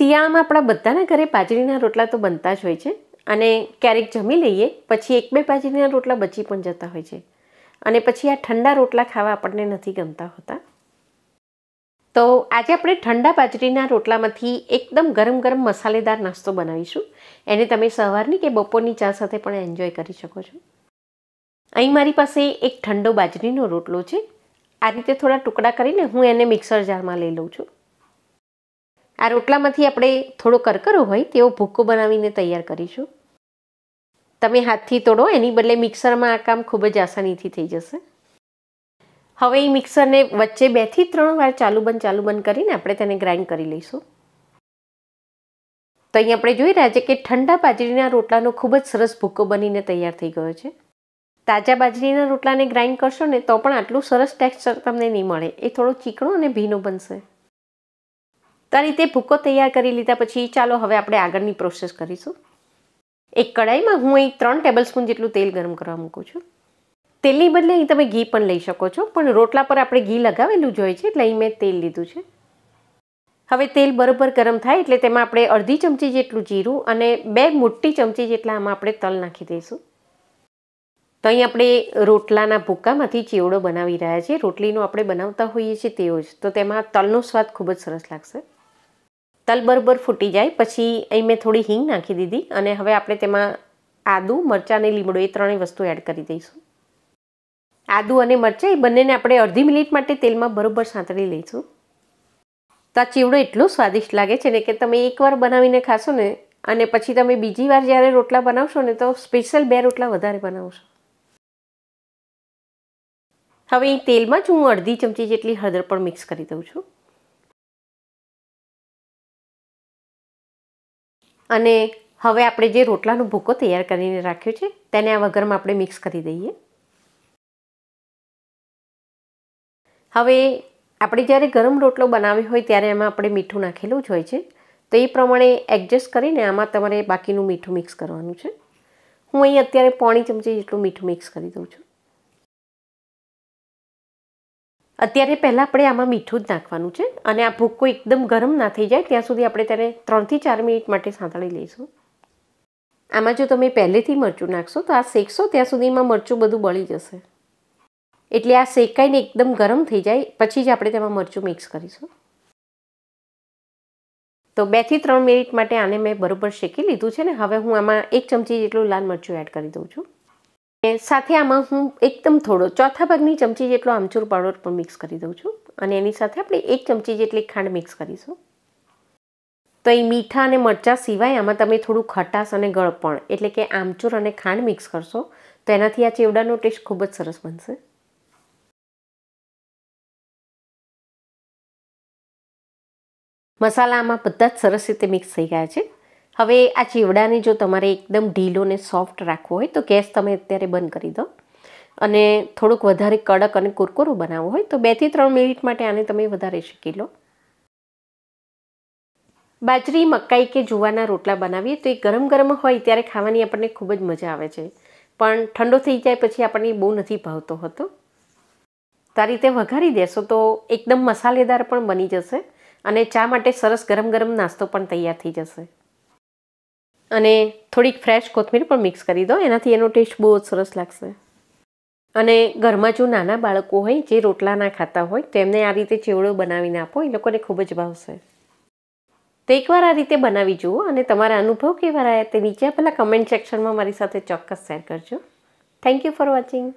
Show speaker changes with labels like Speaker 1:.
Speaker 1: શિયાળામાં આપણા બધાના ઘરે બાજરીના રોટલા તો બનતા જ હોય છે અને ક્યારેક જમી લઈએ પછી એક બે બાજરીના રોટલા બચી પણ જતા હોય છે અને પછી આ ઠંડા રોટલા ખાવા આપણને નથી ગમતા હોતા તો આજે આપણે ઠંડા બાજરીના રોટલામાંથી એકદમ ગરમ ગરમ મસાલેદાર નાસ્તો બનાવીશું એને તમે સવારની કે બપોરની ચા સાથે પણ એન્જોય કરી શકો છો અહીં મારી પાસે એક ઠંડો બાજરીનો રોટલો છે આ રીતે થોડા ટુકડા કરીને હું એને મિક્સર જારમાં લઈ લઉં છું આ રોટલામાંથી આપણે થોડો કરકરો હોય તેવો ભૂક્કો બનાવીને તૈયાર કરીશું તમે હાથથી તોડો એની બદલે મિક્સરમાં આ કામ ખૂબ જ આસાનીથી થઈ જશે હવે એ મિક્સરને વચ્ચે બેથી ત્રણ વાર ચાલુ બંધ ચાલુ બંધ કરીને આપણે તેને ગ્રાઇન્ડ કરી લઈશું તો અહીં આપણે જોઈ રહ્યા છે કે ઠંડા બાજરીના રોટલાનો ખૂબ જ સરસ ભૂકો બનીને તૈયાર થઈ ગયો છે તાજા બાજરીના રોટલાને ગ્રાઇન્ડ કરશો ને તો પણ આટલું સરસ ટેક્સચર તમને નહીં મળે એ થોડો ચીકણો અને ભીનો બનશે તો આ રીતે ભૂકો તૈયાર કરી લીધા પછી ચાલો હવે આપણે આગળની પ્રોસેસ કરીશું એક કડાઈમાં હું અહીં ત્રણ ટેબલસ્પૂન જેટલું તેલ ગરમ કરવા મૂકું છું તેલની બદલે અહીં તમે ઘી પણ લઈ શકો છો પણ રોટલા પર આપણે ઘી લગાવેલું જોઈએ છે એટલે અહીં મેં તેલ લીધું છે હવે તેલ બરોબર ગરમ થાય એટલે તેમાં આપણે અડધી ચમચી જેટલું જીરું અને બે મોટી ચમચી જેટલા આમાં આપણે તલ નાખી દઈશું તો અહીં આપણે રોટલાના ભૂક્કામાંથી ચેવડો બનાવી રહ્યા છીએ રોટલીનો આપણે બનાવતા હોઈએ છીએ તેવો જ તો તેમાં તલનો સ્વાદ ખૂબ જ સરસ લાગશે તલ બરોબર ફૂટી જાય પછી અહીં મેં થોડી હિંગ નાખી દીધી અને હવે આપણે તેમાં આદુ મરચાં અને લીમડો એ ત્રણેય વસ્તુ એડ કરી દઈશું આદું અને મરચાં એ બંનેને આપણે અડધી મિનિટ માટે તેલમાં બરોબર સાંતળી લઈશું તો આ ચીવડો એટલો સ્વાદિષ્ટ લાગે છે ને કે તમે એકવાર બનાવીને ખાશો ને અને પછી તમે બીજી વાર જ્યારે રોટલા બનાવશો ને તો સ્પેશિયલ બે રોટલા વધારે બનાવશો હવે અહીં તેલમાં જ હું અડધી ચમચી જેટલી હળદર પણ મિક્સ કરી દઉં છું અને હવે આપણે જે રોટલાનો ભૂકો તૈયાર કરીને રાખ્યો છે તેને આ વગરમાં આપણે મિક્સ કરી દઈએ હવે આપણે જ્યારે ગરમ રોટલો બનાવ્યો હોય ત્યારે એમાં આપણે મીઠું નાખેલું જ હોય છે તો એ પ્રમાણે એડજસ્ટ કરીને આમાં તમારે બાકીનું મીઠું મિક્સ કરવાનું છે હું અહીં અત્યારે પોણી ચમચી જેટલું મીઠું મિક્સ કરી દઉં છું અત્યારે પહેલાં આપણે આમાં મીઠું જ નાખવાનું છે અને આ ભૂક્કો એકદમ ગરમ ના થઈ જાય ત્યાં સુધી આપણે તેને ત્રણથી ચાર મિનિટ માટે સાંતળી લઈશું આમાં જો તમે પહેલેથી મરચું નાખશો તો આ શેકશો ત્યાં સુધીમાં મરચું બધું બળી જશે એટલે આ શેકાઈને એકદમ ગરમ થઈ જાય પછી જ આપણે તેમાં મરચું મિક્સ કરીશું તો બેથી ત્રણ મિનિટ માટે આને મેં બરાબર શેકી લીધું છે ને હવે હું આમાં એક ચમચી જેટલું લાલ મરચું એડ કરી દઉં છું સાથે આમાં હું એકદમ થોડો ચોથા ભાગની ચમચી જેટલો આમચૂર પાવડર પણ મિક્સ કરી દઉં છું અને એની સાથે આપણે એક ચમચી જેટલી ખાંડ મિક્સ કરીશું તો એ મીઠા અને મરચાં સિવાય આમાં તમે થોડું ખટાશ અને ગળપણ એટલે કે આમચૂર અને ખાંડ મિક્સ કરશો તો એનાથી આ ચેવડાનો ટેસ્ટ ખૂબ જ સરસ બનશે મસાલા આમાં બધા જ સરસ રીતે મિક્સ થઈ ગયા છે હવે આ ચીવડાને જો તમારે એકદમ ઢીલો ને સોફ્ટ રાખવો હોય તો ગેસ તમે અત્યારે બંધ કરી દો અને થોડુંક વધારે કડક અને કુરકુરું બનાવવો હોય તો બેથી ત્રણ મિનિટ માટે આને તમે વધારે શીખી લો બાજરી મકાઈ કે જુવાના રોટલા બનાવીએ તો એ ગરમ ગરમ હોય ત્યારે ખાવાની આપણને ખૂબ જ મજા આવે છે પણ ઠંડો થઈ જાય પછી આપણને બહુ નથી ભાવતો હતો તો રીતે વઘારી દેશો તો એકદમ મસાલેદાર પણ બની જશે અને ચા માટે સરસ ગરમ ગરમ નાસ્તો પણ તૈયાર થઈ જશે અને થોડીક ફ્રેશ કોથમીર પણ મિક્સ કરી દો એનાથી એનો ટેસ્ટ બહુ જ સરસ લાગશે અને ઘરમાં જો નાના બાળકો હોય જે રોટલા ના ખાતા હોય તેમને આ રીતે ચેવડો બનાવીને આપો એ લોકોને ખૂબ જ ભાવશે તો એકવાર આ રીતે બનાવી જુઓ અને તમારા અનુભવ કેવા રહ્યા તે નીચે પહેલાં કમેન્ટ સેક્શનમાં મારી સાથે ચોક્કસ શેર કરજો થેન્ક યુ ફોર વોચિંગ